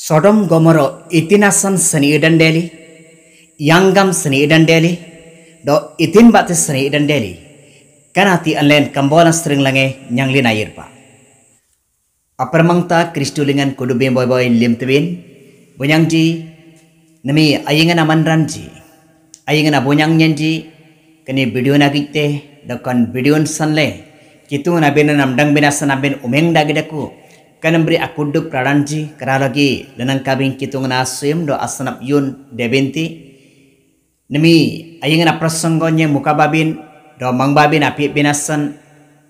Sodom gomoro itinasan seni dan deli, yanggam seni dan deli, do itin batis seni dan deli, kanati anlen kambola string lange nyang lina yirpa. Apa mangta kristu lingan kudu bim boy boy lim tebin, bunyang ji, nemi ayengan aman ran ji, ayingan abunyang nyang kene video na gite, do kan video nsan kitu na bina nam dang bina sanabin umeng dagi daku, kanamri akunduk pradanji lagi lenang kabing kitung asim do asanap yun debenti nemi ayengna muka babin do mang babin api binasan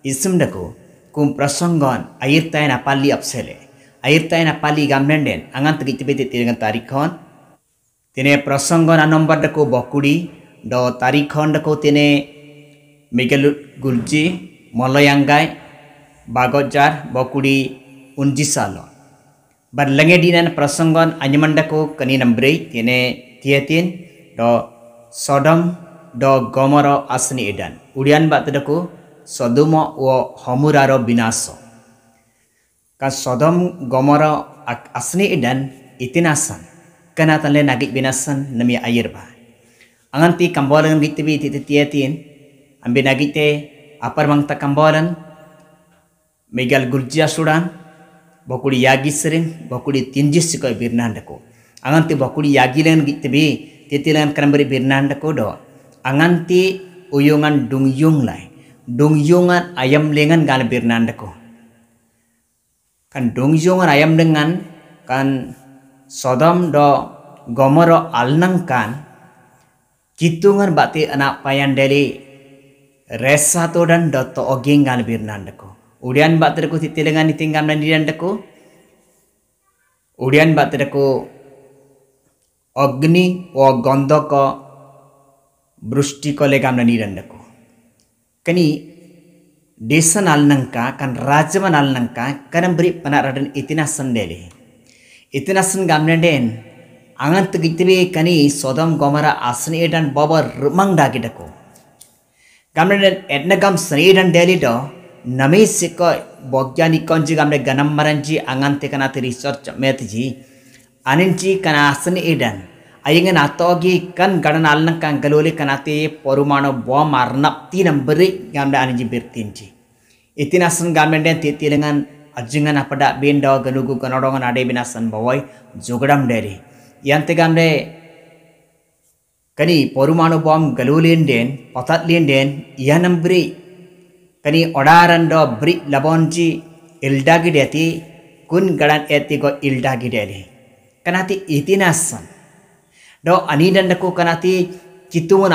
isum daku kum prasanggon ayirtayna pali apsele ayirtayna pali gamnenden angan tegi dengan tarikon tene tine prasanggon nombar daku bokuri do tarikon daku tine Miguel Gulji, Moloyanggai, Bagojar, bokuri unjisalo. Berlenge dinan prasongon anyamandaku kaninam brei tiene tietin do sodom do gomoro asni edan. urian Udian batadaku sodomo wo homuraro binaso. Kan sodom gomoro asni edan itinasan. Kana tanle nagik binasan nami air ba. Anganti kambolan gitu bi tietin ambi nagite apar mangta kambolan megal gurjia suran bakuli yagi sering bakuli tinjis sikoi birnanda ko anganti bakuli yagi gi tebi titilan kanbari birnanda ko do anganti uyungan dungyung lai dungyungan ayam lengan gal birnanda ko kan dungyungan ayam lengan kan sodam do gomoro alnang kan kitungan bati anak payan dari resa to dan do to ogeng gal birnanda ko උඩයන් බතරකුත් තෙළගන්න ඉතින් ගන්න නිරන්ටකෝ උඩයන් බතරකෝ অগ্নি ও গন্ধক বৃষ্টিকলেগ আমরা নিরণ্ডক কানি দেশন আলনঙ্কা কান রাজমন আলনঙ্কা কারণ বরি পনারাডন ইতিনাসন দেলে ইতিনাসন গামনেডেন আঙান্ত গিতবে কানি সদম গমরা আসন এডান ববর রুমং ডাকিডকো গামনেডেন এডনগাম সন এডান দেলিডো Namis ko ni konji gamre ganam maranji angan tekana ti research metji aninji kana asni edan ayenge natogi kan gadan alna kan galoli kana porumano bom arnap ti beri gamre aninji birtinji itinasan gamre den ti tilengan arjingan apada bin daw galugu ganodongan ade binasan bawai jogadam yang te gamre kani porumano bom galolenden patat lenden iya beri kani odaran do bri labonji ildagi gideti kun gadan eti go ilda gideli kanati itinasan do anidan deku kanati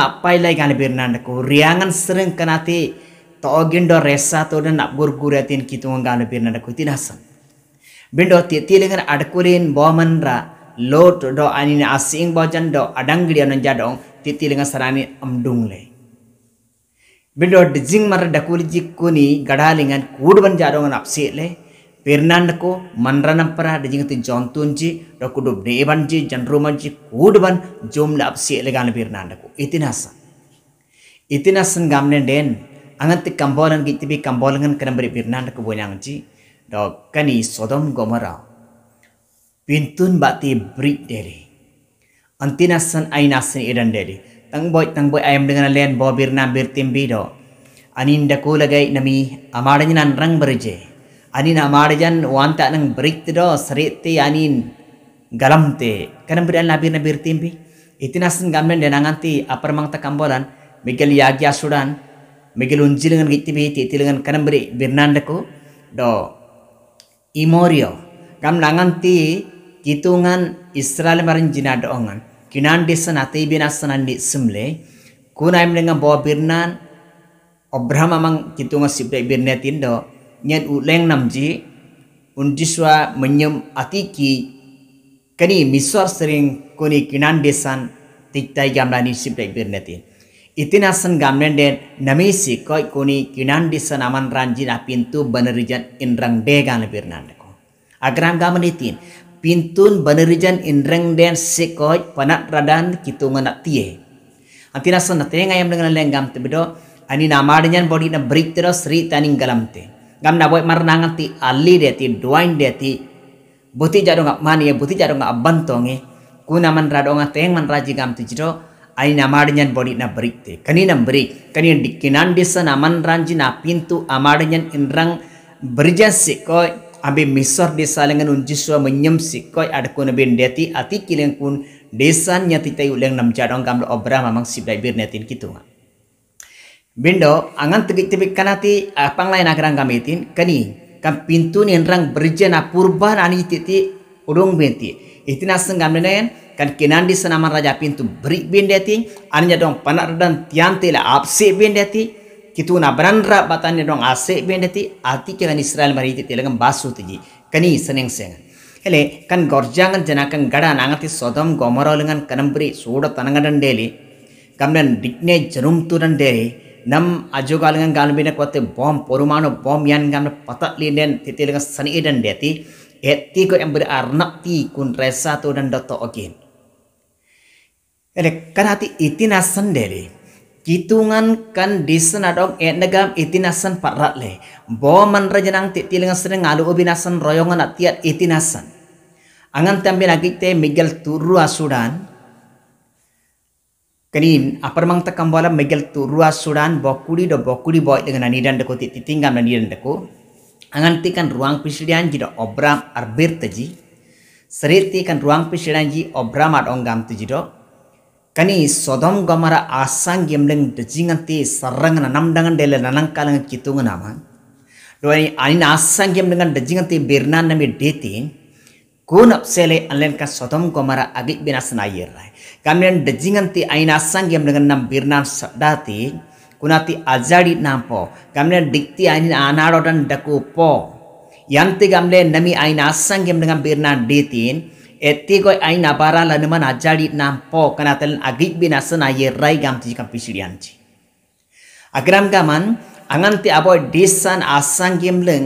apai lai gan birnan daku riangan sering kanati do resa to dan nak gurguratin kitungan gan birnan daku itinasan bindo lengan adkurin boman ra lot do anina asing bojan do adang gidianan jadong lengan sarani amdung le Bido dijing mar da kulji kuni gada lingan kudu ban jarongan apsi le pernan ko manran ampera dijing ti jontun ji da kudu bne ban ji jan roman ji ban jom la apsi le gan pernan ko iti nasa iti nasa ngam nen den angan ti kambolan ki ti bi kambolan ngan kana bari pernan ko bonyang ji da kani sodom gomara pintun bati brit deri antina san aina san iran deri tang boy ayam dengan alian bo birna bir timbi do anin daku lagai nami amadanya nan rang berje anin amadajan wanta nang berik do serite anin galamte kanam biran labir na bir timbi itinasin gamen mang ta kamboran, migel yagya sudan migel unjil dengan gitibi titi dengan kanam beri birnandaku do imorio kam nanganti kitungan Israel marin jina ongan kinan disan ate ibin asanan di simle kuna im lenga bawa birnan obraham amang kitunga sipre birne do nyet uleng namji unjiswa menyem atiki kani misor sering kuni kinan desan tiktai gamlani sipre birnetin itinasan gamlen den namisi koi kuni kinan desan aman pintu pintu banerijan inrang degan birnan ko agram gaman tin pintun banerijan indreng den sekoj panak radan kita ngana tie antina sana te ngayam dengan lenggam te bedo ani namadijan body na break tero sri taning galam te gam na boy marnangan ti ali de ti duain de ti buti jadong mani ya, buti jadong abantonge kuna man radonga teng man raji gam te jiro aina amadinyan body na te. berikte kanina berik kanina dikinan desa man ranji na pintu amadinyan inrang berjasik koi Abe misor desa lengan unjiswa menyemsi koi ada kuna bendeti ati kileng kun desa nyati tayu leng nam jadong kam lo obra mamang sibdai bir netin kitu ma. Bindo angan tegi tebi kanati apang lain agarang kamitin kani kam pintu berje na purba nani titi udung benti. Itina senggam nenen kan kinandi senaman raja pintu beri bendeti aninya dong panak dan la apsi bendeti kitu na branra batani dong ase beneti ati kengan israel mari ti lengan basu teji kani seneng sen hele kan gorjangan jenakan gada, nangati sodom gomoro lengan kanam beri suwuro tanangan deli kamnan dikne jerum turan deli nam ajo galengan galbina kote bom porumano bom yan gamna patat linden ti lengan sani edan deti eti ko yang beri arnak ti kun resa dan dotto ogin hele kan hati itina sendeli kitungan kan disan adong etnagam itinasan Bo man rajanang titilingan sering ngalu ubinasan royongan atiat itinasan angan tampil lagi te migal turua sudan kanin aparmang takambala migal turua sudan bokuri do bokuri boy dengan anidan deko titingam anidan deko angan tikan ruang pisidian jida obram arbir taji seriti kan ruang pisidian ji obram adonggam taji do kani sodom gomara asang gemleng dejinganti sarangana namdangan dele nanang kalang kitungan amang doani anin asang gemlengan dejinganti birnan nami deti kun apsele anlen ka sodom gomara agi binas nayir dajingan ti anin asang gemlengan nam Kuna sadati kunati ajadi nampo kamlen dikti anin anarodan daku po yanti gamle nami anin asang gemlengan birna detin eti koi ai nabara la nema na jari nampo kana telen agi bina sena ray gam ti kam pisi rianji. Agram gaman angan ti aboi disan asang gim leng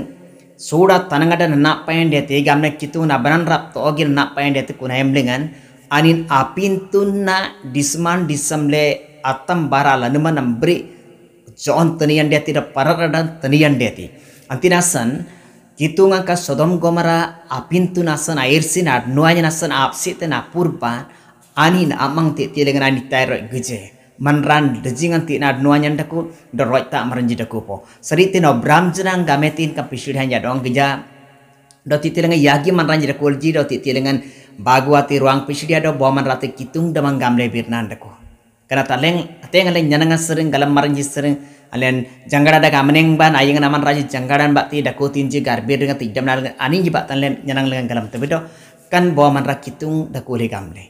sura tananga dan na payen de ti gam nek kitu na banan rap to ogi na payen de ti kuna em lengan anin apin tun na disman disam le atam bara la nema nambri John tenian dia tidak parah dan tenian dia ti. Antinasan, angka sodom gomara apintu nasan air ar nuanya nasan apsite na purban anin amang ti ani man guje manran dejingan ti na nuanya ndaku doroi ta maranji daku po tino no jenang gametin ka pisul hanya dong geja doti lengan yagi manran jida kulji lengan bagua ti ruang pisul dia do boman rati kitung damang gamle birnan daku karena taleng tengaleng nyana sering galam maranji sering alian jangkara daga meneng ban ayeng naman raji jangkaran bakti ti daku tinji garbir dengan tidam nal aning ji bak tan len nyanang lengan kalam tapi kan bo man rakitung daku le gamle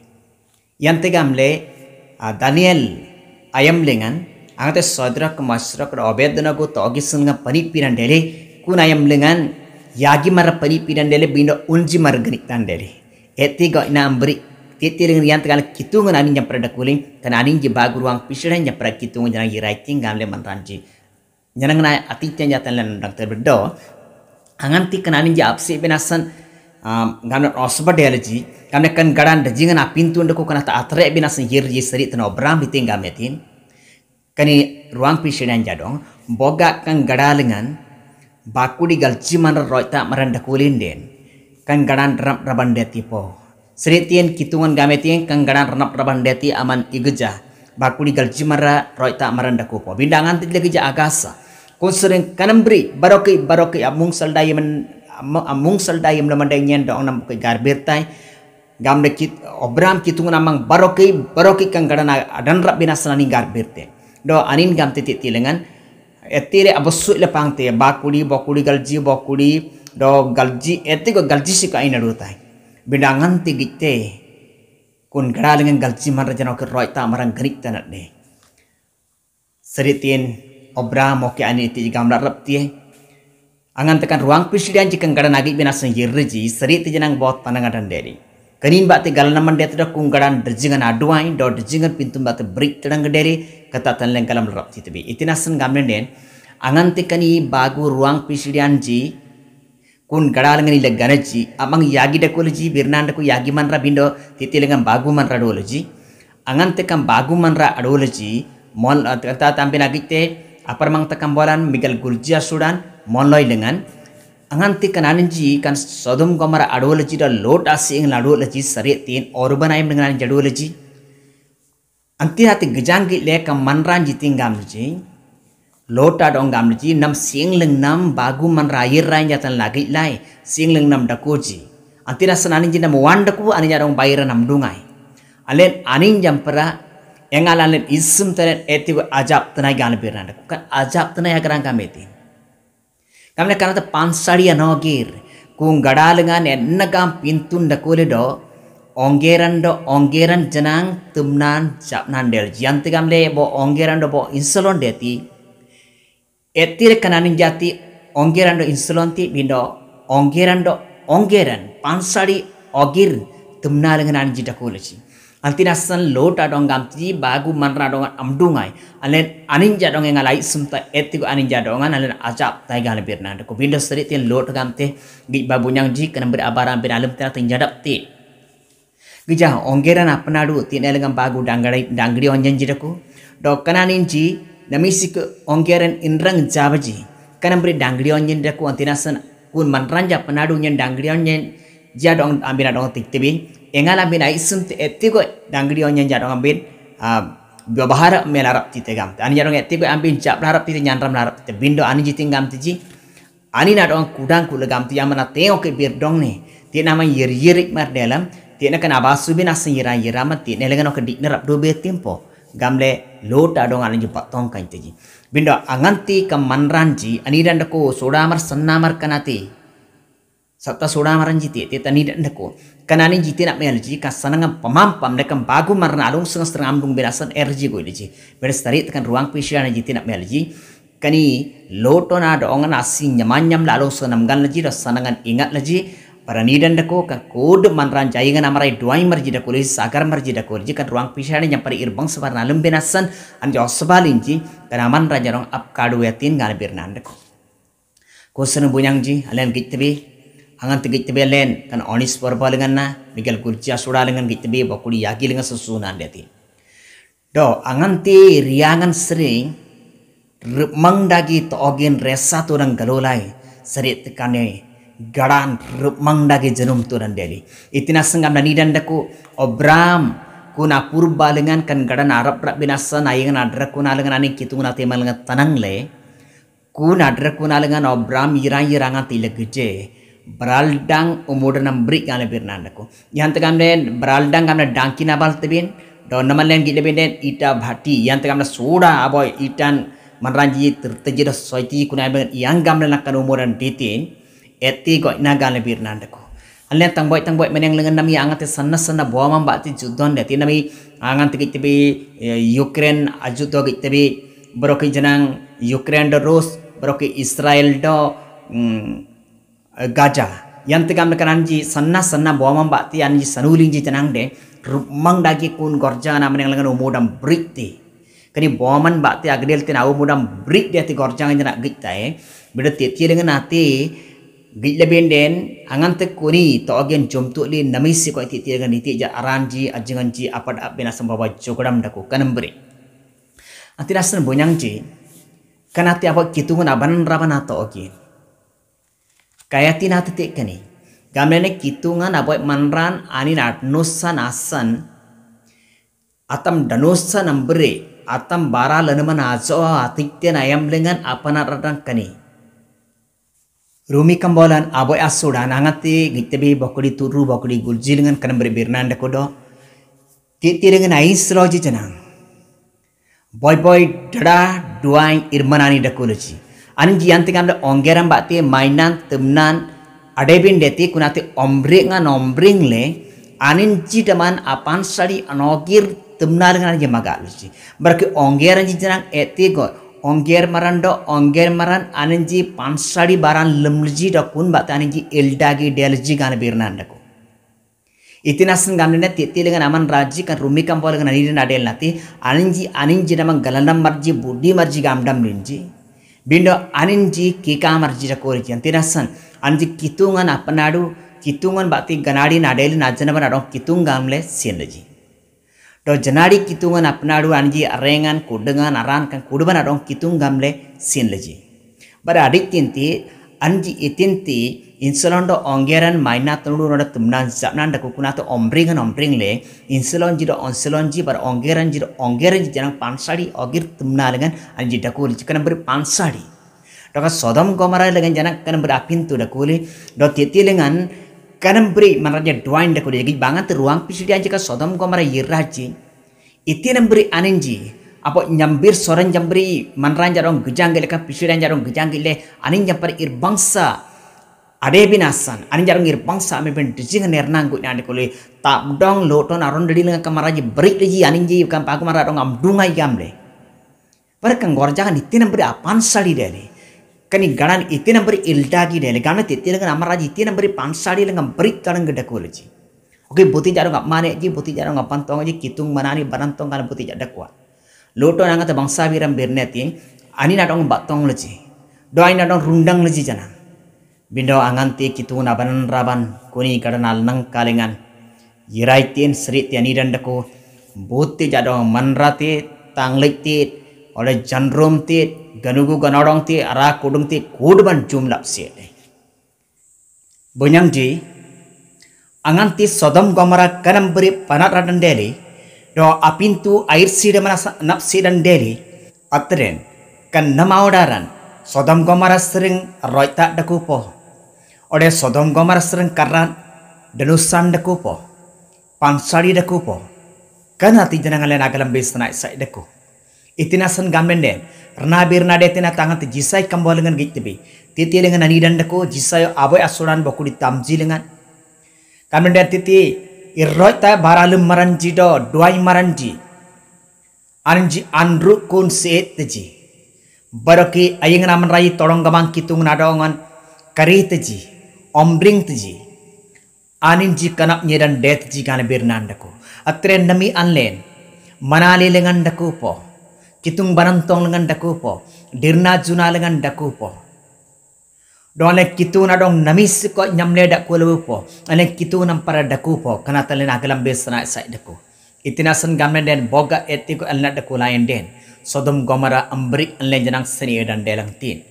yante gamle daniel ayam lengan angate sodrak masrak obed obedna go togisun sunga pani piran dele kun ayam lengan yagi mara pani piran dele bindo unji mar ganik tan dele eti ina ambri tetiring yang tegal kitung aning jam pada kuling kan je ruang ruang pisren jam pada kitung jang iraiting gamle mantanji janang ati atitnya jatan lan dang terbedo angan ti kan aning je apsi binasan gamle osba delji gamle kan gadan dajingan tuan ndeko kan ta atre binasan jir ji seri tan obram biting gamle tin kani ruang pisren jadong boga kan baku bakudi galji mana roita maran den kan garan rab raban de seretien kitungan gametien kanggaran renap raban deti aman igeja bakuli galjimara roita maranda kupo bindangan tit lagi ja agasa konsering kanembri baroki baroki amung saldai men amung saldai melemandai nyenda onam ke garbertai gamde kit obram kitungan amang baroki baroki kanggaran adan rap binasana ni garberte do anin gam titik tilengan etire abosu le pangte bakuli bakuli galji bakuli do galji etiko galji sika inarutai bidangan tigitte kun garalingan galci man rajano ke roi ta marang gerik tanat de seritien obra moke ani ti gambar raptie angan tekan ruang pisidian jikang nagi agi binasan yirji serit jenang bot panangadan deri kenin ba ti galan man det kung garan derjingan aduain dot derjingan pintum ba te brik tedang gederi kata tan ti rapti tebi itinasan gamen den angan i bagu ruang pisidian ji kun gadalangan ila ganaji amang yagi dakoloji birnanda ku yagi manra bindo titilengan bagu manra doloji angan tekan bagu manra adoloji mon eh, tata tampil te, apar mang tekan bolan migal gurjia sudan molloy lengan angan tekan ji, kan sodom gomara adoloji da asing sing ladoloji sari tin orbanaim dengan jadoloji anti hati gejanggi lekam manran jitinggam ji lota dong gam ji nam singling nam bagu man rayir rai jatan lagi lai singling nam dakuji antira senani ji nam wan daku anja dong nam dungai alen anin pera enggal alen isum teren eti ajab tenai gan birna daku kan ajab tenai agrang kameti kamne karata pansariya nogir kung gadalengan naga pintun dakule do ongeran do ongeran jenang tumnan japnan del le bo ongeran do bo insolon deti ಎತ್ತಿರ ಕನಾನಿನ do ಒಂಗೇರಂಡು ಇನ್ಸುಲೊಂತಿ ongiran do ongeran pansari ogir tumna lengan anji takulachi altina san lota dong gamti bagu manra dong amdungai alen jadong dong engalai sumta etigo anin jadongan alen ajap tai gale birna ko bindo seri tin lota gamte gi babunyang ji kanan ber bin alam tera tin jadap ti gija ongeran apnadu tin elengam bagu dangadai dangri onjan ji taku do kananin ji namisik ongkeran inrang jabaji kanambri dangri onyen daku antinasan kun manranja panadu nyen dangri onyen jadong ambina dong tik tibi engala ambil isun te etigo dangri onyen jadong ambin ah, dua bahar melarap tite gam te anjarong etigo ambin jab larap tite nyanram larap tite bindo anji ting gam tiji ani nado dong kudang kule gam tiji amana teo ke bir dong ne ti nama yir yirik mar dalam ti na kan abasubi nasen yira yira mati ne lengan ok dik nerap tempo gamle lota dong alanji patong kain teji bindo anganti kam manranji anirandako mar kana kanati satta sodamaranji ti ti tanirandako kanani jiti nak melji kasanang pamampam dekam bagu maran alung sengah setengah amdung berasan erji Beres tarik tekan ruang pisiran jiti nak ji. kani loto na dongan asing nyaman nyam lalu senam gan laji rasanangan ingat leji. Perani dan deko ka kode mantra jaringan amarai duai merji deko lisis agar merji deko lisis kan ruang pisahan yang pari irbang sebarna lembe nasan an jauh sebalin ji kan aman raja rong ap kado yatin ngal birnan deko. Kosen bunyang ji alen git tebi tegit tebi alen kan onis porpo lengan na migal kurcia sura dengan git tebi bakuli yaki dengan susunan deti. Do angan te riangan sering rep mang dagi to ogin resa turang galulai serit tekanai garan rumang dage jenum turan deli. Itina senggam dan idan daku obram kuna purba lengan kan garan arab rak binasa na yang nadra kuna lengan ani kitu nguna tema lengan tanang le. Kuna dra kuna lengan obram yirang yirangan tilak gece. Beraldang umur enam brik ngale birnan daku. Yang tegam den beraldang ngamna dangki nabal tebin. Dan nama lain kita beda ita bhati yang tegamna sura aboy itan manranji terjadi soiti kunai ben yang gamna nakkan umuran ditin eti goi na gale bir nan deko tang boi tang boi meneng lengan nami angate sana sana bomam ba ti judon de ti nami angante gi tibi eh, ukraine ajudo gi tebi broki jenang ukraine do rus broki israel do mm, eh, gaza Yang tiga kanan ji sana sana bomam ba bati anji sanuling ji jenang de rumang dagi kun gorja na meneng lengan umudam briti. kani boman ba agdel tin au brik de ti gorja ngana gitta e eh. bida tetie nanti den benden te kuni to agen jomtu li namisi ko titi tiragan iti ja aranji ji kan apad bena sambaba jogram daku kanambre anti nasan bonyangji kanati apa kitungun aban rabana to ti kayati kani. tekani gamlene kitungan apa manran ani na nosan asan atam danosan ambre atam bara leneman azo atikten ayam lengan apana radang kani Rumi kambolan abo angati nangati gitebi bokuri turu bokuri gulji dengan kanam berbirnanda kodo. Kiti dengan ais roji jenang. Boy boy dada duai irmanani dakuluji. ji yanti amda onggeran bakti mainan temnan adebin deti kunati ngan ombring le anin daman apan sari anogir temnan dengan jemaga magaluji. Berke onggeran jenang etigo onggermaran do onggermaran anenji pansari baran lemlji do kun ba tanenji eldagi delji gan birnanda ko ඉතිනස්සන් ගන්නන තෙතිලග නමන් රාජ්‍ය කන් රුමිකම් පොලග නනිර නඩෙල් නැති අනින්ජි අනින්ජි නමන් ගලනම් මර්ජි බුද්ධි මර්ජි ගම්ඩම් රින්ජි බින්ඩ අනින්ජි කීකා මර්ජිට කෝරිජන් තිනස්සන් අනින්ජි කිතුංගන් අපනාඩු කිතුංගන් බති ගනාඩි නඩෙල් නජනව නඩොක් කිතුංගම්ලේ සෙන්නජී do janari kitungan apnadu anji arengan kudengan aran kan kuduban arong kitung gamle sin leji bara adik tinti anji itinti insulon do onggeran maina tulu roda tumnan zapnan da kukuna to ombringan ombring le insulon jiro do onsulon ji bar onggeran jiro onggeran ji janang pansari ogir dengan anji dakuli jikana beri pansari Doka sodom gomara lengan janak kan berapin tu dakuli do titi lengan Kanembri maraja doain daku degi banget ruang pisu dia jika sodom komara yiraji. Iti beri anenji. Apa nyambir soran jambri manranja dong gejanggil kan pisu dan jarong gejanggil le anin jampar ir bangsa. Ade binasan anin jarong ir bangsa ame ben dijing nernang gu nani kuli tak dong loton aron dari lengan kamaraji beri leji anenji kan paku am amdunga yamle. Para kanggorjangan iti nembri apan sali dari kani ganan itu nambari ilda gi deh, ganan titi dengan amaraji iti nambari pansari dengan berik kanan gede kuleji. Oke buti jarang apa mana aja buti jarang apa pantong aja kitung mana ini barang tong kan buti jadak kuat. Loto nangga te bangsa biram berneti ani nadong batong leci, Doain nadong rundang leci jana. Bindo angan te kitung nabanan raban kuni karan al nang kalengan. Yirai tien serit tian iran deku. Buti jadong manrati tanglik tit oleh jandrum tit ganugu ganorong ti ara kudung ti kudban jumlap si bunyang ji angan ti sodom gomara kanam beri panat radan deli do apintu air sida mana nap sidan deli atren kan nama odaran sodom gomara sering roita dakupo. ode sodom gomara sering karan denusan dakupo, pansari dakupo, kan hati jenangan lain agalam besna isai dakupo. Iti gamen den rna bir na dete na te jisai kambo lengan git tebi titi lengan ani dan deko jisai aboy asuran boku di tamji lengan gamen den titi irroi ta baralum maranji do duai maranji anji andru kun seet teji baroki ayeng naman rai torong gamang kitung nadongan kari teji ombring teji aninji kanap nyedan det ji gane bir nandako atre nami anlen manali lengan deko po kitung banantong dengan dakupo, dirna juna dengan dakupo. Dong ale kitu na dong namis ko nyamle dak ku lewu po, ale kitu nam para daku po, kana tali na bes na sana sai daku. Itina sen gamen den boga etiko ko ale lain den, sodom gomara ambri ale jenang seni dan delang tin.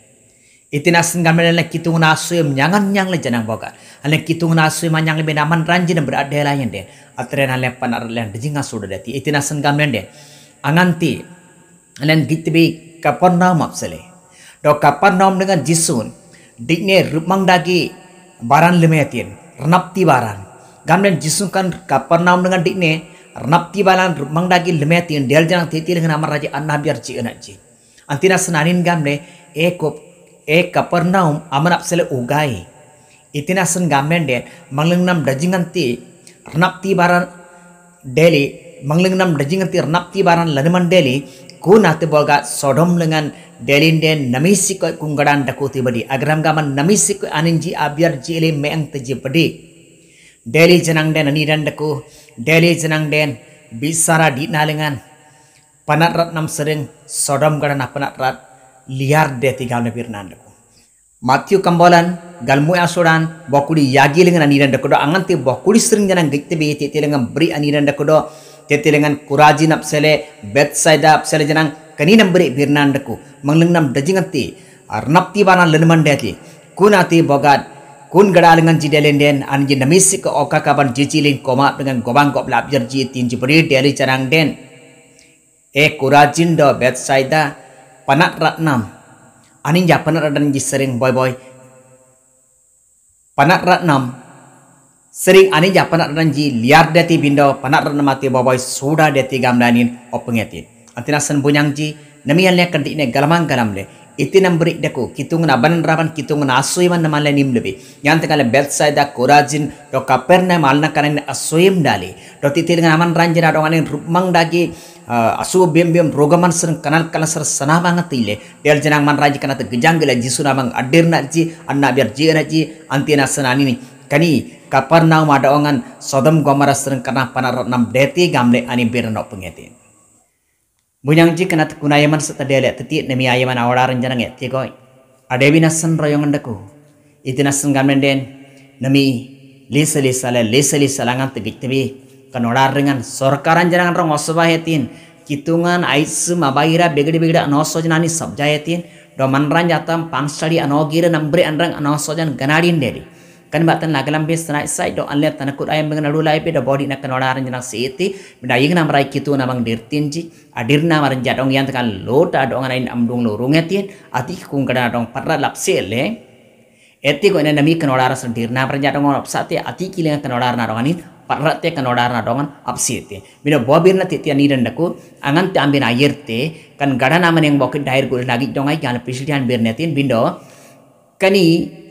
Itina sen gamen ane kitu na suy menyangan nyang le jenang boga, ane kitu na suy manyang le benaman ranji dan berada yen den, atrena le panar le dijinga suda deti. Itina sen gamen den, anganti අනන් ගිත්තබේ කපන්නාම් අපසලේ ඩො කපන්නාම් නගන් ජිස්සුන් ඩික්නේ රුප්මංඩාගේ බරන් ලෙමේ ඇතියෙන් රනප්ති බාරන් ගම්ලෙන් ජිස්සුන් කන් කපන්නාම් නගන් ඩික්නේ රනප්ති බාරන් රුප්මංඩාගේ ලෙමේ ඇතියෙන් ඩෙල් ජනන් තේතිලගෙන අමර රජ අන්නාබියර් ජීනජි අන්තිනස් නනින් ගම්නේ ඒ කොප් ඒ කපර්නාම් අමර අපසලේ උගායි ඉතිනසන් ගම්මෙන් ඩේ මංලංනම් ඩජින්ගන්ති රනප්ති බාරන් ඩෙලි manglingnam dajingerti renapti baran laneman deli te bolga sodom lengan deli nde namisi kunggaran kungadan dakuti badi agram gaman namisi ko aninji abiar jile meang teji badi deli jenang den ani dan daku deli jenang den bisara di nalengan panat rat nam sering sodom gadan panat rat liar de tiga lebih nan daku Matthew kambolan galmu asuran bokuri yagi lengan aniran dan daku do anganti bokuri sering jenang te be te lengan beri aniran dan daku do tetilengan kuraji nap sele bet saida sele jenang kani birnan birnandaku mangleng nam ti, ar napti bana kuna kunati bogat kun gedalengan jidelen anji namisik oka kaban jijilin koma dengan gobang gop labjar ji tin jibri deli jarang den e kurajin do bet saida panak ratnam anin japanak radan jisering boy boy panak ratnam sering ane ja panak ranji liar deti bindo panak ran mati boboy suda deti gamdanin opengetin ya antina sen bunyang ji namian le kendi ne galamang galam le nam berik deku kitung na banan raban kitung na asuim an le nim lebi yang tegale belt side da kurajin do kaper na mal na kanen asuim dali do titir ngaman ranji na dongan rumang dagi eh, asu bim bim rogaman sen kanal kanal ser sana banget le del jenang man ranji kanat gejang gele ji sunamang adir na ji an na biar ji na ji antina senani ni kani mada ongan sodom gomara sereng kana panarot nam deti gamle ani birno pengeti bunyang ji kana kunayaman setadele teti nemi ayaman awaran janange tikoi adebi nasen royongan deku nasen gamlen den nemi lisa lisa le lisa lisa langan tegik tebi kanolar ringan sorkaran janangan rong osoba hetin kitungan aisu mabaira begede begede anosojnani sabjayetin domanran jatam pangsali anogira nambri anrang anosojan ganadin deri kan batan nagalam bes sana isai do anle tan kur ayam bengan alu lai pe do body nak nora aran jana seti benda yeng nam rai kitu namang dirtin ji adir nam aran yan yang tekan lot adong anain amdung lo rungetin ati kung kada dong parra lap lapsele eh. Eti ko ina nami kanodara sa dirna pranjatong on apsate ati kilinga kanodara na ronganin parrate kanodara ap seti apsite. bo bobir na ti niran daku angan te ambin te kan gada naman yang bokit dair gul lagi dongai yang pisilian birnetin bindo kani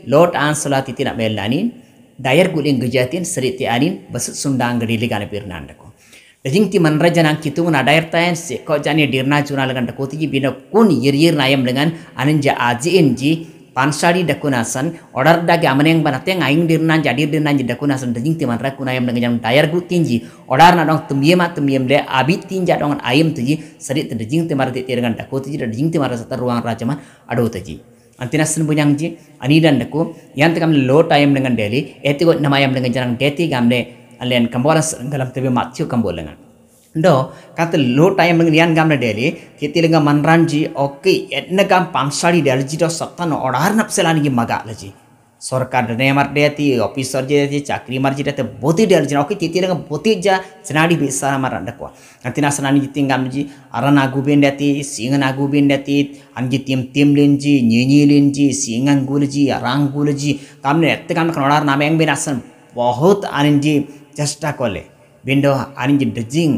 melani dayar ameellaaniin gejatin seri ti anin basut sundang sundaan gadi ligaan birnaan Daging ti manra jana kitu na dayar tayan se ko jani dirna juna lagan dako tiji bina kun yirir na yam lengan anin ja aji inji pansari dakunasan order dagi amaneng teng aing dirna jadi dirna jadi dakunasan ti manra kuna yam lengan daayar gud tinji order na dong tumiem ma tumiem le abit tinja dong ayam tiji ti dajingti ti tirangan dako tiji dajingti sata ruang raja man adu tiji. Antinas punyangji, dan deku, yang tekam low time dengan daily, etiko nama yang dengan jarang deti gamle, alian kambora dalam tebi matio dengan. Do, kata low time dengan yang gamle daily, keti lengan manranji, oke, etna gam pangsari dari jido sotano orang nap selanjutnya maga laji. সরকার নেমার ডেয়াতি officer যে চাকরি মার যেটাতে বতি ডেয়ার ওকে তিতি রঙ বতি যা সেনাড়ি বেসার আমার রান্ডা কোয়া নাতি না সেনানি জিতি গাম জি আরা নাগু বেন্ডাতি সিং নাগু বেন্ডাতি আনজি তিম তিম লেনজি নিয়ে লেনজি সিং আঙ্গুল জি আরাঙ্গুল জি কামনে এত কাম কনার নামে এং বেন আসন বহুত আনজি চেষ্টা করলে বেন্ড আনজি ডজিং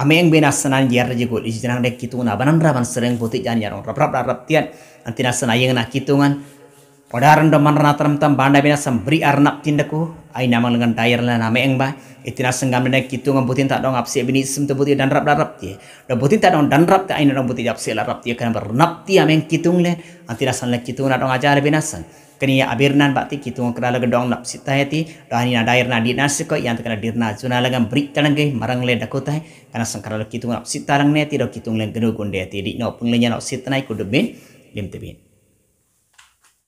আমি এং বেন আসন আনজি আর জি গোল ইজি জানাং ডে কিতুন আবানান রাবান সেরেং বতি জানি আর রাব রাব রাব তিয়ান আন্তি না সেনা ইং না কিতুঙ্গান Podaran do manranatram tam banda bina sembri arnap tindaku ai nama lengan dayar la nama ba itina senggam dena kitu putin tak dong apsi bini sum tu buti dan rap dan rap ti do putin tak dong dan rap ta ai dong buti apsi la rap ti kan bernap ti ameng kitung le anti san le kitung na dong ajar bina sen kini ya nan bakti kitung kena le dong nap sita heti do ani na dayar na dinas ko yang tekana dirna na la gam brik tanang ge marang le dakotai kana kara le kitung nap sita rang ne ti do kitung le genu gunde ti di no penglenya nap sita nai kudubin lim tebin